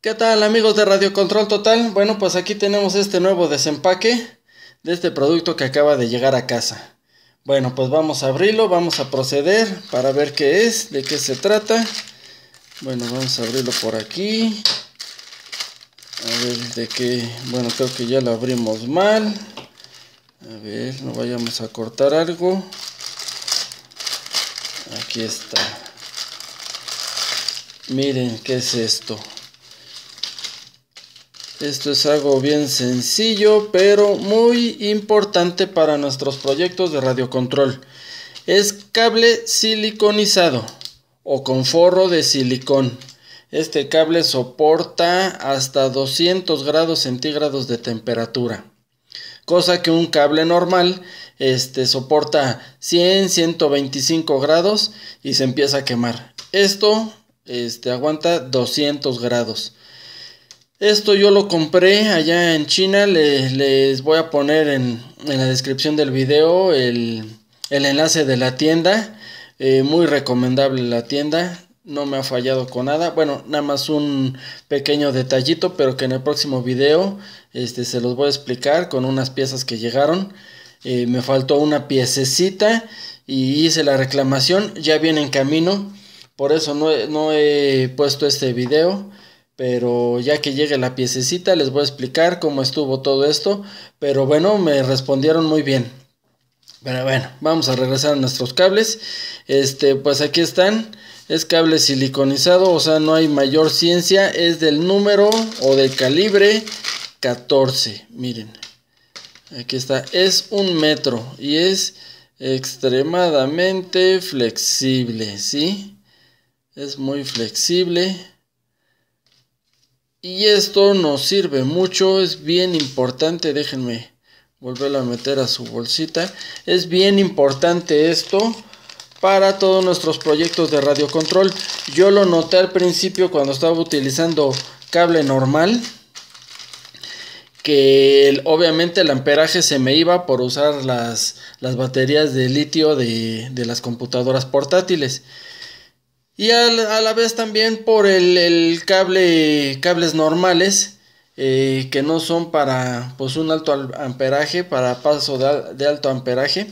¿Qué tal amigos de Radio Control Total? Bueno, pues aquí tenemos este nuevo desempaque de este producto que acaba de llegar a casa. Bueno, pues vamos a abrirlo, vamos a proceder para ver qué es, de qué se trata. Bueno, vamos a abrirlo por aquí. A ver de qué... Bueno, creo que ya lo abrimos mal. A ver, no vayamos a cortar algo. Aquí está. Miren qué es esto. Esto es algo bien sencillo, pero muy importante para nuestros proyectos de radiocontrol. Es cable siliconizado o con forro de silicón. Este cable soporta hasta 200 grados centígrados de temperatura. Cosa que un cable normal este, soporta 100, 125 grados y se empieza a quemar. Esto este, aguanta 200 grados. Esto yo lo compré allá en China, les, voy a poner en, la descripción del video el, enlace de la tienda, eh, muy recomendable la tienda, no me ha fallado con nada, bueno, nada más un pequeño detallito, pero que en el próximo video este, se los voy a explicar con unas piezas que llegaron, eh, me faltó una piececita y hice la reclamación, ya viene en camino, por eso no, no he puesto este video, pero ya que llegue la piececita les voy a explicar cómo estuvo todo esto, pero bueno, me respondieron muy bien. Pero bueno, vamos a regresar a nuestros cables. Este, pues aquí están. Es cable siliconizado, o sea, no hay mayor ciencia. Es del número o de calibre 14. Miren, aquí está. Es un metro y es extremadamente flexible, ¿sí? Es muy flexible. Y esto nos sirve mucho, es bien importante, déjenme volverlo a meter a su bolsita. Es bien importante esto para todos nuestros proyectos de radiocontrol. Yo lo noté al principio cuando estaba utilizando cable normal, que obviamente el amperaje se me iba por usar las, baterías de litio de, de las computadoras portátiles. Y a la, vez también por el, cable, cables normales eh, que no son para pues un alto amperaje, para paso de, alto amperaje.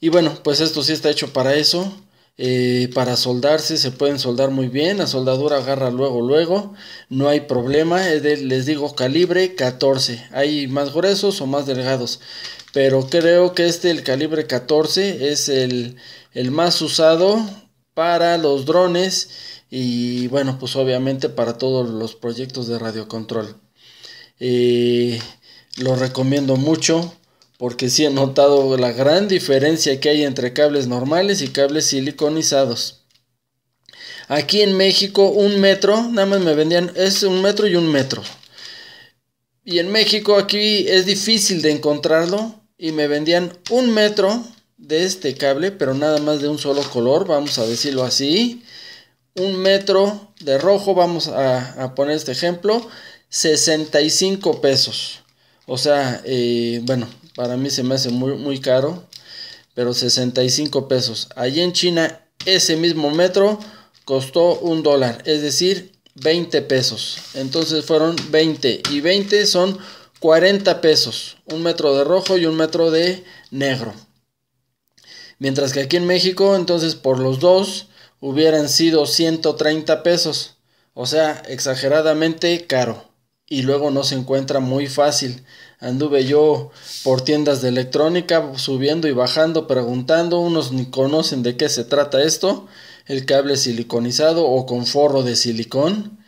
Y bueno, pues esto sí está hecho para eso. Eh, para soldarse se pueden soldar muy bien la soldadura agarra luego luego no hay problema les digo calibre 14 hay más gruesos o más delgados pero creo que este el calibre 14 es el, el más usado para los drones y bueno, pues obviamente para todos los proyectos de radiocontrol. Eh, lo recomiendo mucho porque sí he notado la gran diferencia que hay entre cables normales y cables siliconizados. Aquí en México un metro, nada más me vendían, es un metro y un metro. Y en México aquí es difícil de encontrarlo y me vendían un metro de este cable, pero nada más de un solo color, vamos a decirlo así. Un metro de rojo, vamos a, poner este ejemplo, 65 pesos. O sea, eh, bueno, para mí se me hace muy, muy caro, pero 65 pesos. Allí en China, ese mismo metro costó un dólar, es decir, 20 pesos. Entonces fueron 20 y 20 son 40 pesos. Un metro de rojo y un metro de negro. Mientras que aquí en México, entonces por los dos hubieran sido 130 pesos. O sea, exageradamente caro. Y luego no se encuentra muy fácil. Anduve yo por tiendas de electrónica subiendo y bajando, preguntando. Unos ni conocen de qué se trata esto. El cable siliconizado o con forro de silicón.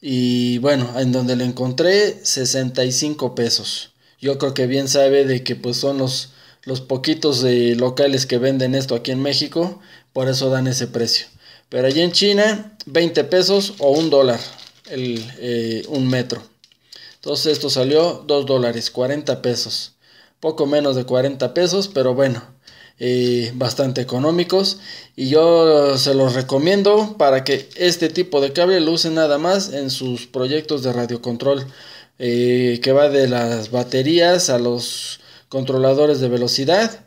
Y bueno, en donde le encontré, 65 pesos. Yo creo que bien sabe de que pues son los los poquitos de locales que venden esto aquí en México, por eso dan ese precio. Pero allí en China, 20 pesos o un dólar el, eh, un metro. Entonces esto salió 2 dólares, 40 pesos. Poco menos de 40 pesos, pero bueno, eh, bastante económicos. Y yo se los recomiendo para que este tipo de cable lo usen nada más en sus proyectos de radiocontrol. Eh, que va de las baterías a los controladores de velocidad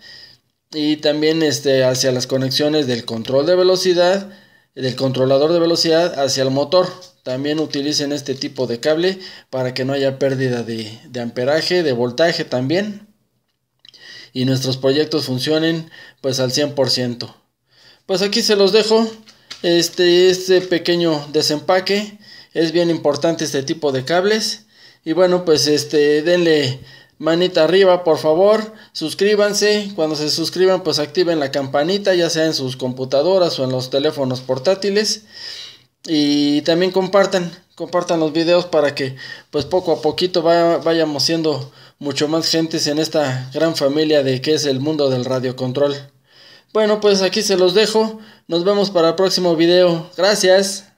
y también este, hacia las conexiones del control de velocidad, del controlador de velocidad hacia el motor. También utilicen este tipo de cable para que no haya pérdida de, amperaje, de voltaje también. Y nuestros proyectos funcionen pues al 100%. Pues aquí se los dejo. Este, este pequeño desempaque. Es bien importante este tipo de cables. Y bueno, pues este, denle manita arriba, por favor, suscríbanse, cuando se suscriban pues activen la campanita, ya sea en sus computadoras o en los teléfonos portátiles. Y también compartan, compartan los videos para que pues poco a poquito vayamos siendo mucho más gentes en esta gran familia de que es el mundo del radiocontrol. Bueno, pues aquí se los dejo. Nos vemos para el próximo video. Gracias.